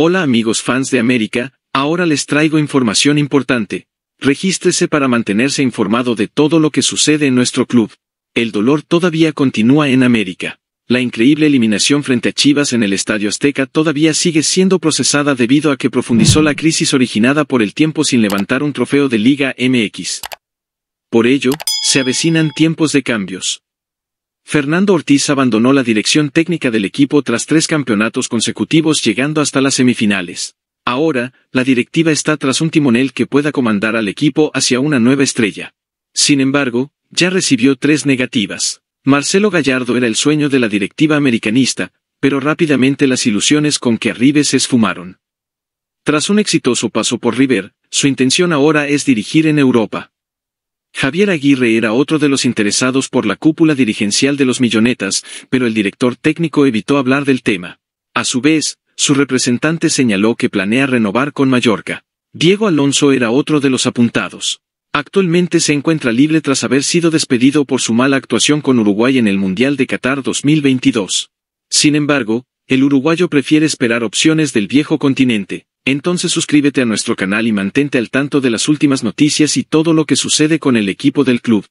Hola amigos fans de América, ahora les traigo información importante. Regístrese para mantenerse informado de todo lo que sucede en nuestro club. El dolor todavía continúa en América. La increíble eliminación frente a Chivas en el Estadio Azteca todavía sigue siendo procesada debido a que profundizó la crisis originada por el tiempo sin levantar un trofeo de Liga MX. Por ello, se avecinan tiempos de cambios. Fernando Ortiz abandonó la dirección técnica del equipo tras tres campeonatos consecutivos llegando hasta las semifinales. Ahora, la directiva está tras un timonel que pueda comandar al equipo hacia una nueva estrella. Sin embargo, ya recibió tres negativas. Marcelo Gallardo era el sueño de la directiva americanista, pero rápidamente las ilusiones con que arribe se esfumaron. Tras un exitoso paso por River, su intención ahora es dirigir en Europa. Javier Aguirre era otro de los interesados por la cúpula dirigencial de los millonetas, pero el director técnico evitó hablar del tema. A su vez, su representante señaló que planea renovar con Mallorca. Diego Alonso era otro de los apuntados. Actualmente se encuentra libre tras haber sido despedido por su mala actuación con Uruguay en el Mundial de Qatar 2022. Sin embargo, el uruguayo prefiere esperar opciones del viejo continente. Entonces suscríbete a nuestro canal y mantente al tanto de las últimas noticias y todo lo que sucede con el equipo del club.